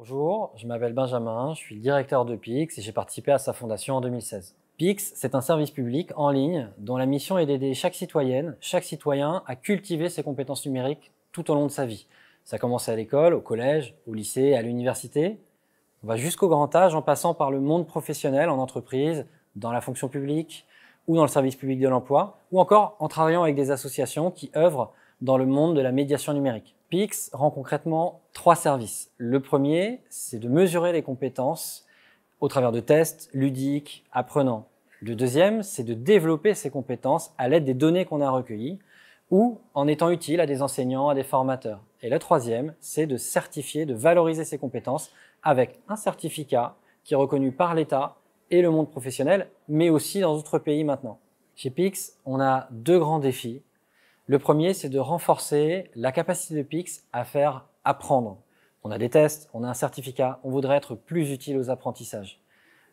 Bonjour, je m'appelle Benjamin, je suis directeur de PIX et j'ai participé à sa fondation en 2016. PIX, c'est un service public en ligne dont la mission est d'aider chaque citoyenne, chaque citoyen à cultiver ses compétences numériques tout au long de sa vie. Ça commence à l'école, au collège, au lycée, à l'université. On va jusqu'au grand âge en passant par le monde professionnel, en entreprise, dans la fonction publique ou dans le service public de l'emploi, ou encore en travaillant avec des associations qui œuvrent dans le monde de la médiation numérique. PIX rend concrètement trois services. Le premier, c'est de mesurer les compétences au travers de tests ludiques, apprenants. Le deuxième, c'est de développer ces compétences à l'aide des données qu'on a recueillies ou en étant utile à des enseignants, à des formateurs. Et le troisième, c'est de certifier, de valoriser ces compétences avec un certificat qui est reconnu par l'État et le monde professionnel, mais aussi dans d'autres pays maintenant. Chez PIX, on a deux grands défis le premier, c'est de renforcer la capacité de Pix à faire apprendre. On a des tests, on a un certificat, on voudrait être plus utile aux apprentissages.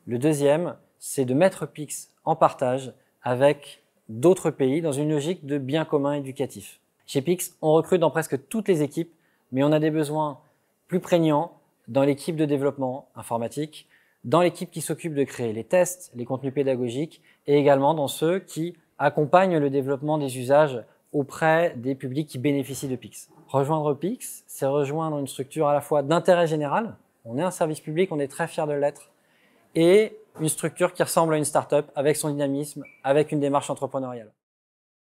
Le deuxième, c'est de mettre Pix en partage avec d'autres pays dans une logique de bien commun éducatif. Chez Pix, on recrute dans presque toutes les équipes, mais on a des besoins plus prégnants dans l'équipe de développement informatique, dans l'équipe qui s'occupe de créer les tests, les contenus pédagogiques, et également dans ceux qui accompagnent le développement des usages auprès des publics qui bénéficient de Pix. Rejoindre Pix, c'est rejoindre une structure à la fois d'intérêt général, on est un service public, on est très fier de l'être, et une structure qui ressemble à une start-up avec son dynamisme, avec une démarche entrepreneuriale.